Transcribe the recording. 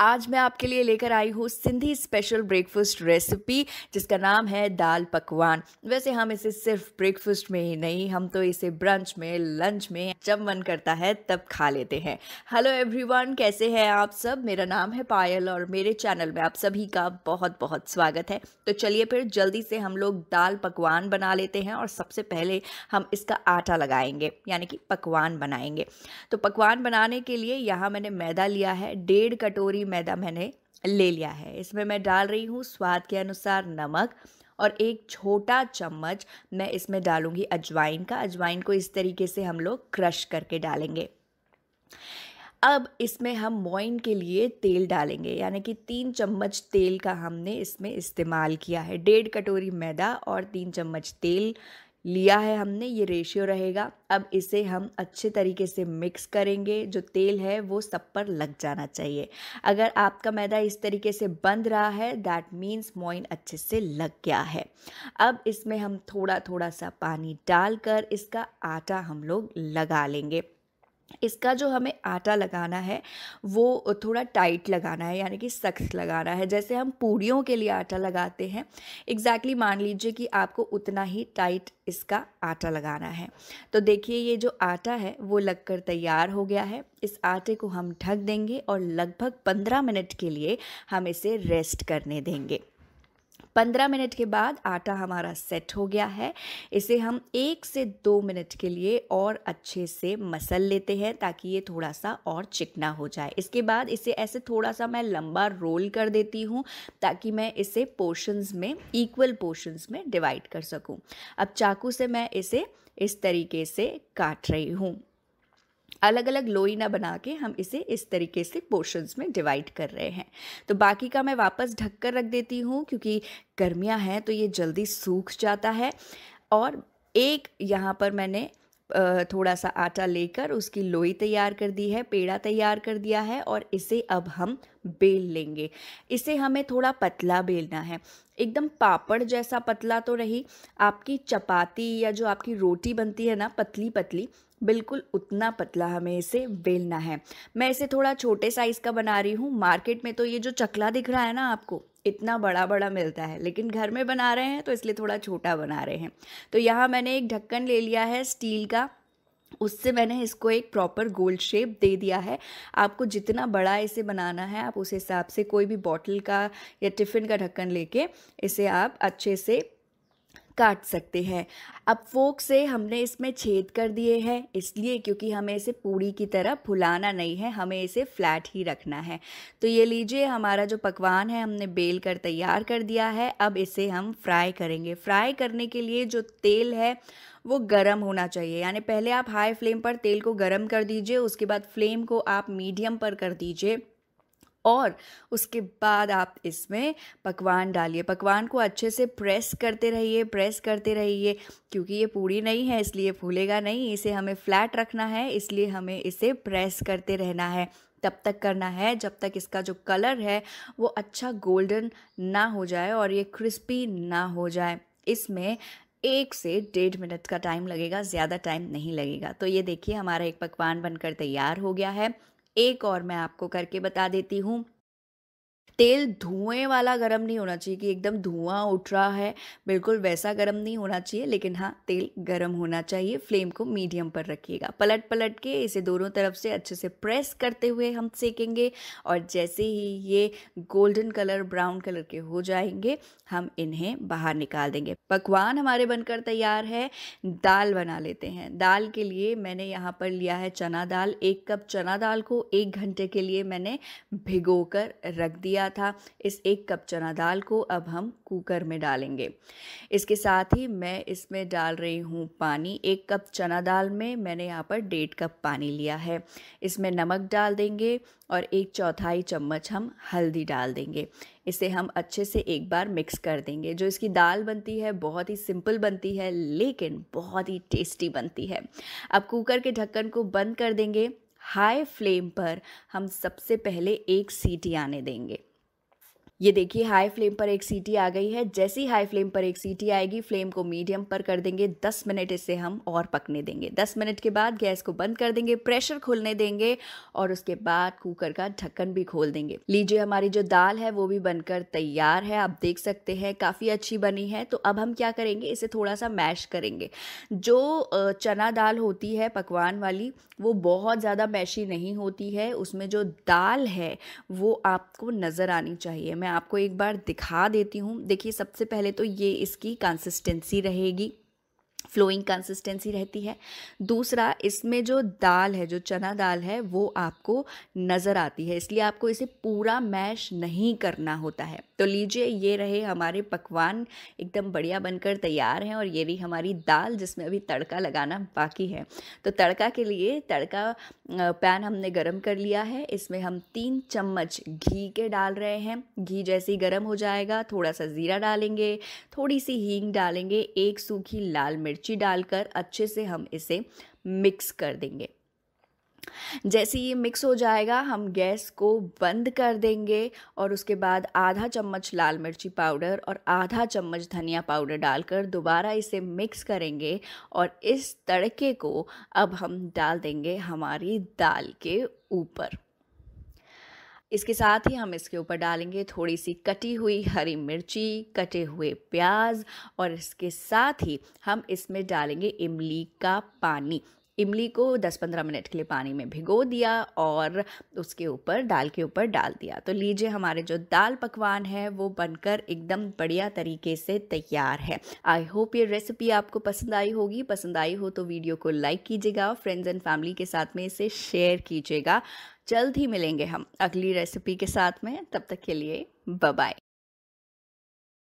आज मैं आपके लिए लेकर आई हूँ सिंधी स्पेशल ब्रेकफास्ट रेसिपी जिसका नाम है दाल पकवान वैसे हम इसे सिर्फ ब्रेकफास्ट में ही नहीं हम तो इसे ब्रंच में लंच में जब मन करता है तब खा लेते हैं हेलो एवरीवन कैसे हैं आप सब मेरा नाम है पायल और मेरे चैनल में आप सभी का बहुत बहुत स्वागत है तो चलिए फिर जल्दी से हम लोग दाल पकवान बना लेते हैं और सबसे पहले हम इसका आटा लगाएंगे यानी कि पकवान बनाएंगे तो पकवान बनाने के लिए यहाँ मैंने मैदा लिया है डेढ़ कटोरी कटोरी मैदा मैंने ले लिया है इसमें मैं डाल रही हूँ स्वाद के अनुसार नमक और एक छोटा चम्मच मैं इसमें डालूंगी अजवाइन का अजवाइन को इस तरीके से हम लोग क्रश करके डालेंगे अब इसमें हम मोइन के लिए तेल डालेंगे यानी कि तीन चम्मच तेल का हमने इसमें इस्तेमाल किया है डेढ़ कटोरी मैदा और तीन चम्मच तेल लिया है हमने ये रेशियो रहेगा अब इसे हम अच्छे तरीके से मिक्स करेंगे जो तेल है वो सब पर लग जाना चाहिए अगर आपका मैदा इस तरीके से बंद रहा है दैट मीन्स मोइन अच्छे से लग गया है अब इसमें हम थोड़ा थोड़ा सा पानी डालकर इसका आटा हम लोग लगा लेंगे इसका जो हमें आटा लगाना है वो थोड़ा टाइट लगाना है यानी कि सख्त लगाना है जैसे हम पूड़ियों के लिए आटा लगाते हैं एग्जैक्टली exactly मान लीजिए कि आपको उतना ही टाइट इसका आटा लगाना है तो देखिए ये जो आटा है वो लगकर तैयार हो गया है इस आटे को हम ढक देंगे और लगभग पंद्रह मिनट के लिए हम इसे रेस्ट करने देंगे पंद्रह मिनट के बाद आटा हमारा सेट हो गया है इसे हम एक से दो मिनट के लिए और अच्छे से मसल लेते हैं ताकि ये थोड़ा सा और चिकना हो जाए इसके बाद इसे ऐसे थोड़ा सा मैं लंबा रोल कर देती हूँ ताकि मैं इसे पोर्शंस में इक्वल पोर्शंस में डिवाइड कर सकूँ अब चाकू से मैं इसे इस तरीके से काट रही हूँ अलग अलग लोई ना बना के हम इसे इस तरीके से पोर्शंस में डिवाइड कर रहे हैं तो बाकी का मैं वापस ढक कर रख देती हूँ क्योंकि गर्मियाँ हैं तो ये जल्दी सूख जाता है और एक यहाँ पर मैंने थोड़ा सा आटा लेकर उसकी लोई तैयार कर दी है पेड़ा तैयार कर दिया है और इसे अब हम बेल लेंगे इसे हमें थोड़ा पतला बेलना है एकदम पापड़ जैसा पतला तो रही आपकी चपाती या जो आपकी रोटी बनती है ना पतली पतली बिल्कुल उतना पतला हमें इसे बेलना है मैं इसे थोड़ा छोटे साइज़ का बना रही हूँ मार्केट में तो ये जो चकला दिख रहा है ना आपको इतना बड़ा बड़ा मिलता है लेकिन घर में बना रहे हैं तो इसलिए थोड़ा छोटा बना रहे हैं तो यहाँ मैंने एक ढक्कन ले लिया है स्टील का उससे मैंने इसको एक प्रॉपर गोल शेप दे दिया है आपको जितना बड़ा इसे बनाना है आप उस हिसाब से कोई भी बॉटल का या टिफ़िन का ढक्कन लेके इसे आप अच्छे से काट सकते हैं अब फोक से हमने इसमें छेद कर दिए हैं इसलिए क्योंकि हमें इसे पूरी की तरह फुलाना नहीं है हमें इसे फ्लैट ही रखना है तो ये लीजिए हमारा जो पकवान है हमने बेल कर तैयार कर दिया है अब इसे हम फ्राई करेंगे फ्राई करने के लिए जो तेल है वो गर्म होना चाहिए यानी पहले आप हाई फ्लेम पर तेल को गर्म कर दीजिए उसके बाद फ्लेम को आप मीडियम पर कर दीजिए और उसके बाद आप इसमें पकवान डालिए पकवान को अच्छे से प्रेस करते रहिए प्रेस करते रहिए क्योंकि ये पूरी नहीं है इसलिए फूलेगा नहीं इसे हमें फ्लैट रखना है इसलिए हमें इसे प्रेस करते रहना है तब तक करना है जब तक इसका जो कलर है वो अच्छा गोल्डन ना हो जाए और ये क्रिस्पी ना हो जाए इसमें एक से डेढ़ मिनट का टाइम लगेगा ज़्यादा टाइम नहीं लगेगा तो ये देखिए हमारा एक पकवान बनकर तैयार हो गया है एक और मैं आपको करके बता देती हूँ तेल धुएं वाला गर्म नहीं होना चाहिए कि एकदम धुआं उठ रहा है बिल्कुल वैसा गर्म नहीं होना चाहिए लेकिन हाँ तेल गर्म होना चाहिए फ्लेम को मीडियम पर रखिएगा पलट पलट के इसे दोनों तरफ से अच्छे से प्रेस करते हुए हम सेकेंगे और जैसे ही ये गोल्डन कलर ब्राउन कलर के हो जाएंगे हम इन्हें बाहर निकाल देंगे पकवान हमारे बनकर तैयार है दाल बना लेते हैं दाल के लिए मैंने यहाँ पर लिया है चना दाल एक कप चना दाल को एक घंटे के लिए मैंने भिगो कर रख दिया गया था इस एक कप चना दाल को अब हम कुकर में डालेंगे इसके साथ ही मैं इसमें डाल रही हूँ पानी एक कप चना दाल में मैंने यहाँ पर डेढ़ कप पानी लिया है इसमें नमक डाल देंगे और एक चौथाई चम्मच हम हल्दी डाल देंगे इसे हम अच्छे से एक बार मिक्स कर देंगे जो इसकी दाल बनती है बहुत ही सिंपल बनती है लेकिन बहुत ही टेस्टी बनती है अब कुकर के ढक्कन को बंद कर देंगे हाई फ्लेम पर हम सबसे पहले एक सीटी आने देंगे ये देखिए हाई फ्लेम पर एक सीटी आ गई है जैसे ही हाई फ्लेम पर एक सीटी आएगी फ्लेम को मीडियम पर कर देंगे दस मिनट इसे हम और पकने देंगे दस मिनट के बाद गैस को बंद कर देंगे प्रेशर खोलने देंगे और उसके बाद कुकर का ढक्कन भी खोल देंगे लीजिए हमारी जो दाल है वो भी बनकर तैयार है आप देख सकते हैं काफ़ी अच्छी बनी है तो अब हम क्या करेंगे इसे थोड़ा सा मैश करेंगे जो चना दाल होती है पकवान वाली वो बहुत ज़्यादा मैशी नहीं होती है उसमें जो दाल है वो आपको नज़र आनी चाहिए मैं आपको एक बार दिखा देती हूँ देखिए सबसे पहले तो ये इसकी कंसिस्टेंसी रहेगी फ्लोइंग कंसिस्टेंसी रहती है दूसरा इसमें जो दाल है जो चना दाल है वो आपको नज़र आती है इसलिए आपको इसे पूरा मैश नहीं करना होता है तो लीजिए ये रहे हमारे पकवान एकदम बढ़िया बनकर तैयार हैं और ये रही हमारी दाल जिसमें अभी तड़का लगाना बाकी है तो तड़का के लिए तड़का पैन हमने गर्म कर लिया है इसमें हम तीन चम्मच घी के डाल रहे हैं घी जैसे ही गर्म हो जाएगा थोड़ा सा ज़ीरा डालेंगे थोड़ी सी हींग डालेंगे एक सूखी लाल मिर्च मिर्ची डालकर अच्छे से हम इसे मिक्स कर देंगे जैसे ये मिक्स हो जाएगा हम गैस को बंद कर देंगे और उसके बाद आधा चम्मच लाल मिर्ची पाउडर और आधा चम्मच धनिया पाउडर डालकर दोबारा इसे मिक्स करेंगे और इस तड़के को अब हम डाल देंगे हमारी दाल के ऊपर इसके साथ ही हम इसके ऊपर डालेंगे थोड़ी सी कटी हुई हरी मिर्ची कटे हुए प्याज और इसके साथ ही हम इसमें डालेंगे इमली का पानी इमली को 10-15 मिनट के लिए पानी में भिगो दिया और उसके ऊपर दाल के ऊपर डाल दिया तो लीजिए हमारे जो दाल पकवान है वो बनकर एकदम बढ़िया तरीके से तैयार है आई होप ये रेसिपी आपको पसंद आई होगी पसंद आई हो तो वीडियो को लाइक कीजिएगा फ्रेंड्स एंड फैमिली के साथ में इसे शेयर कीजिएगा जल्द ही मिलेंगे हम अगली रेसिपी के साथ में तब तक के लिए बाय